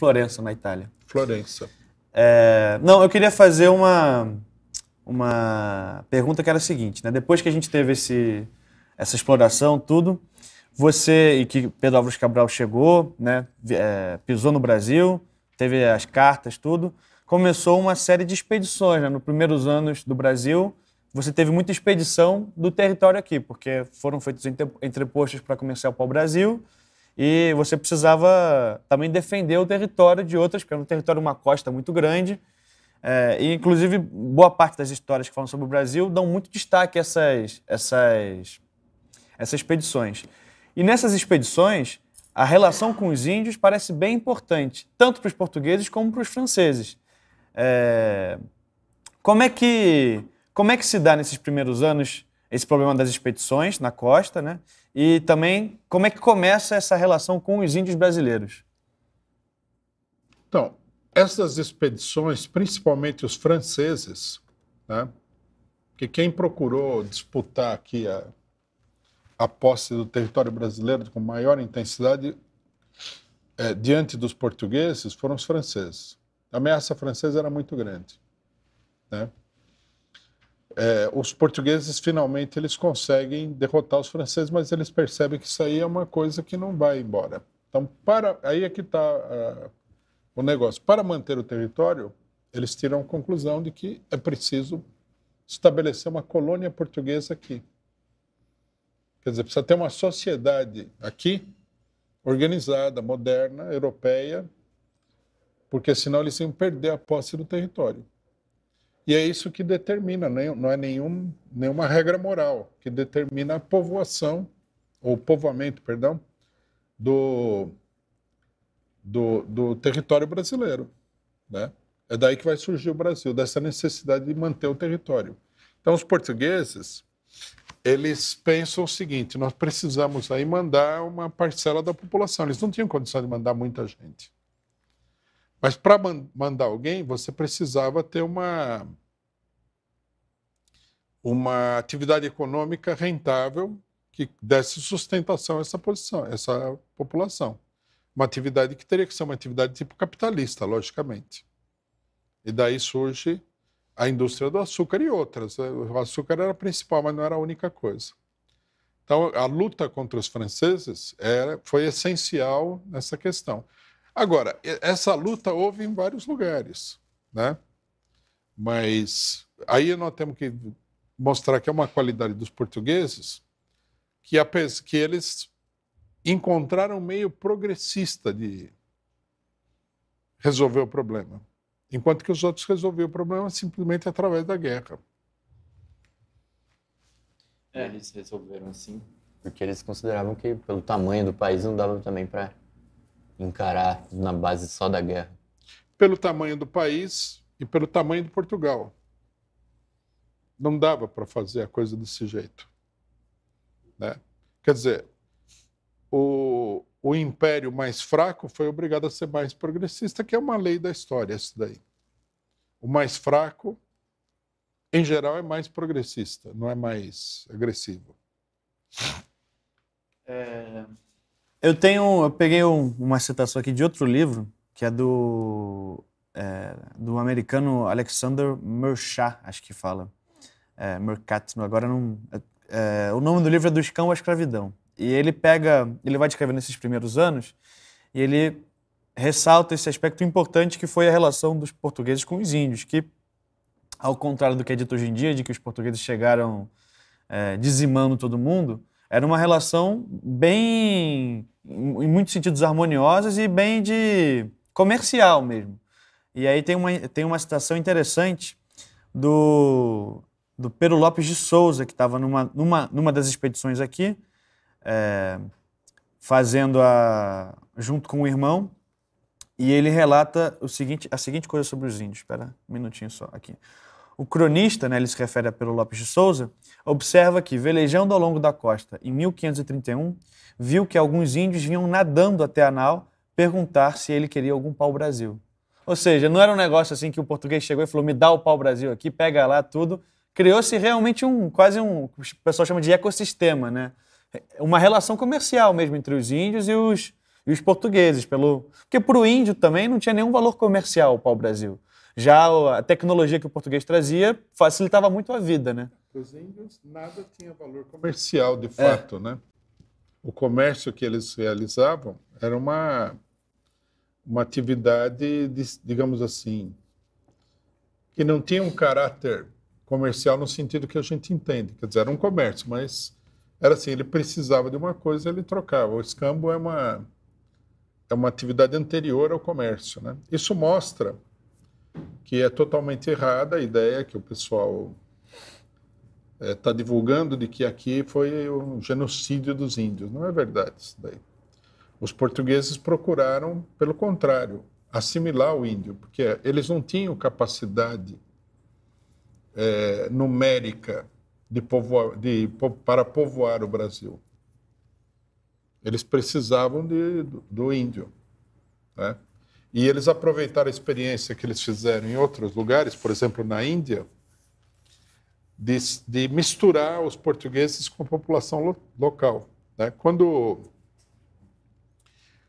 Florença, na Itália. Florença. É, não, eu queria fazer uma, uma pergunta que era a seguinte, né? Depois que a gente teve esse, essa exploração, tudo, você e que Pedro Álvares Cabral chegou, né? É, pisou no Brasil, teve as cartas, tudo, começou uma série de expedições, né? Nos primeiros anos do Brasil, você teve muita expedição do território aqui, porque foram feitos entrepostos para comercial para o Brasil, e você precisava também defender o território de outras, porque era um território, uma costa muito grande. É, e, inclusive, boa parte das histórias que falam sobre o Brasil dão muito destaque a essas, essas, essas expedições. E nessas expedições, a relação com os índios parece bem importante, tanto para os portugueses como para os franceses. É, como, é que, como é que se dá nesses primeiros anos esse problema das expedições na costa, né? E também, como é que começa essa relação com os índios brasileiros? Então, essas expedições, principalmente os franceses, né? que quem procurou disputar aqui a, a posse do território brasileiro com maior intensidade é, diante dos portugueses foram os franceses. A ameaça francesa era muito grande. Né? É, os portugueses finalmente eles conseguem derrotar os franceses, mas eles percebem que isso aí é uma coisa que não vai embora. Então, para aí é que está uh, é, o negócio. Para manter o território, eles tiram a conclusão de que é preciso estabelecer uma colônia portuguesa aqui. Quer dizer, precisa ter uma sociedade aqui organizada, moderna, europeia, porque senão eles iam perder a posse do território. E é isso que determina, né? não é nenhum, nenhuma regra moral, que determina a povoação, ou povoamento, perdão, do, do, do território brasileiro. Né? É daí que vai surgir o Brasil, dessa necessidade de manter o território. Então, os portugueses, eles pensam o seguinte: nós precisamos aí mandar uma parcela da população. Eles não tinham condição de mandar muita gente. Mas para mandar alguém, você precisava ter uma, uma atividade econômica rentável que desse sustentação a essa posição, essa população. Uma atividade que teria que ser uma atividade tipo capitalista, logicamente. E daí surge a indústria do açúcar e outras. Né? O açúcar era a principal, mas não era a única coisa. Então, a luta contra os franceses era, foi essencial nessa questão. Agora, essa luta houve em vários lugares, né? Mas aí nós temos que mostrar que é uma qualidade dos portugueses que, a, que eles encontraram um meio progressista de resolver o problema, enquanto que os outros resolviam o problema simplesmente através da guerra. É, eles resolveram assim. Porque eles consideravam que, pelo tamanho do país, não dava também para encarar na base só da guerra. Pelo tamanho do país e pelo tamanho de Portugal não dava para fazer a coisa desse jeito. Né? Quer dizer, o, o império mais fraco foi obrigado a ser mais progressista, que é uma lei da história, isso daí. O mais fraco, em geral, é mais progressista, não é mais agressivo. É... Eu tenho, eu peguei um, uma citação aqui de outro livro, que é do, é, do americano Alexander Mersha, acho que fala é, agora não. É, é, o nome do livro é dos Cão à Escravidão. E ele pega, ele vai descrevendo esses primeiros anos e ele ressalta esse aspecto importante que foi a relação dos portugueses com os índios, que, ao contrário do que é dito hoje em dia, de que os portugueses chegaram é, dizimando todo mundo, era uma relação bem, em muitos sentidos, harmoniosa e bem de comercial mesmo. E aí tem uma, tem uma citação interessante do do Pedro Lopes de Souza, que estava numa, numa, numa das expedições aqui, é, fazendo a. junto com o irmão. E ele relata o seguinte, a seguinte coisa sobre os índios. Espera um minutinho só aqui. O cronista, né, ele se refere a Pedro Lopes de Souza, observa que, velejando ao longo da costa em 1531, viu que alguns índios vinham nadando até a nau perguntar se ele queria algum pau-brasil. Ou seja, não era um negócio assim que o português chegou e falou: me dá o pau-brasil aqui, pega lá tudo criou-se realmente um quase um, o pessoal chama de ecossistema, né? Uma relação comercial mesmo entre os índios e os, e os portugueses, pelo porque para o índio também não tinha nenhum valor comercial para o brasil Já a tecnologia que o português trazia facilitava muito a vida, né? Para os índios nada tinha valor comercial de é. fato, é. né? O comércio que eles realizavam era uma uma atividade, de, digamos assim, que não tinha um caráter comercial no sentido que a gente entende. Quer dizer, era um comércio, mas era assim, ele precisava de uma coisa, ele trocava. O escambo é uma é uma atividade anterior ao comércio, né? Isso mostra que é totalmente errada a ideia que o pessoal está é, tá divulgando de que aqui foi um genocídio dos índios. Não é verdade isso daí. Os portugueses procuraram, pelo contrário, assimilar o índio, porque eles não tinham capacidade é, numérica de povoar, de, para povoar o Brasil. Eles precisavam de, do, do índio. Né? E eles aproveitaram a experiência que eles fizeram em outros lugares, por exemplo, na Índia, de, de misturar os portugueses com a população lo, local. Né? Quando,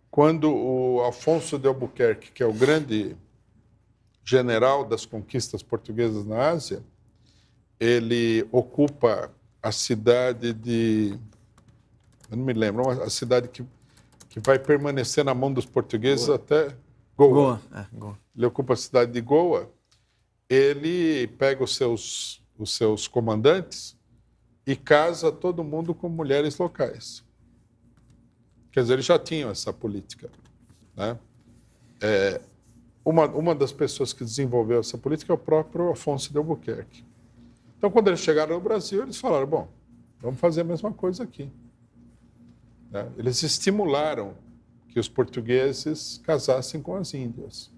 quando o Afonso de Albuquerque, que é o grande general das conquistas portuguesas na Ásia, ele ocupa a cidade de. Eu não me lembro, uma, a cidade que, que vai permanecer na mão dos portugueses Goa. até Goa. Goa. É, Goa. Ele ocupa a cidade de Goa. Ele pega os seus, os seus comandantes e casa todo mundo com mulheres locais. Quer dizer, eles já tinham essa política. Né? É, uma, uma das pessoas que desenvolveu essa política é o próprio Afonso de Albuquerque. Então, quando eles chegaram no Brasil, eles falaram: bom, vamos fazer a mesma coisa aqui. Né? Eles estimularam que os portugueses casassem com as índias.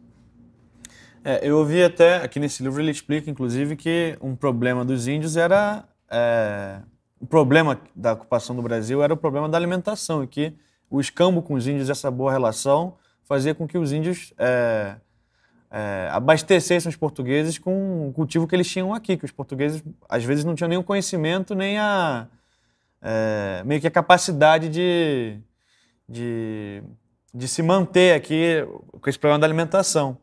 É, eu ouvi até, aqui nesse livro ele explica, inclusive, que um problema dos índios era. É, o problema da ocupação do Brasil era o problema da alimentação, e que o escambo com os índios, essa boa relação, fazia com que os índios é, é, abastecessem os portugueses com o cultivo que eles tinham aqui, que os portugueses às vezes não tinham nem o conhecimento, nem a é, meio que a capacidade de, de, de, se manter aqui com esse problema da alimentação.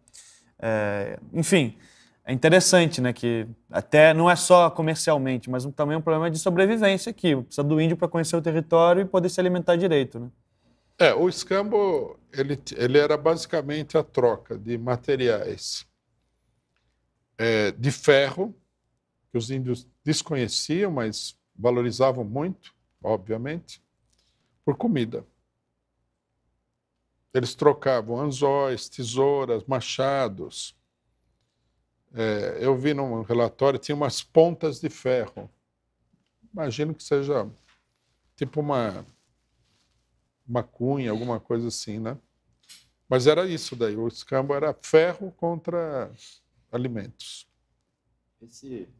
É, enfim, é interessante né, que até não é só comercialmente, mas também é um problema de sobrevivência aqui. Precisa do índio para conhecer o território e poder se alimentar direito. Né? É, o escambo ele, ele era basicamente a troca de materiais é, de ferro, que os índios desconheciam, mas valorizavam muito, obviamente, por comida. Eles trocavam anzóis, tesouras, machados. É, eu vi num relatório, tinha umas pontas de ferro. Imagino que seja tipo uma macunha, alguma coisa assim, né? Mas era isso daí, o escambo era ferro contra alimentos. Esse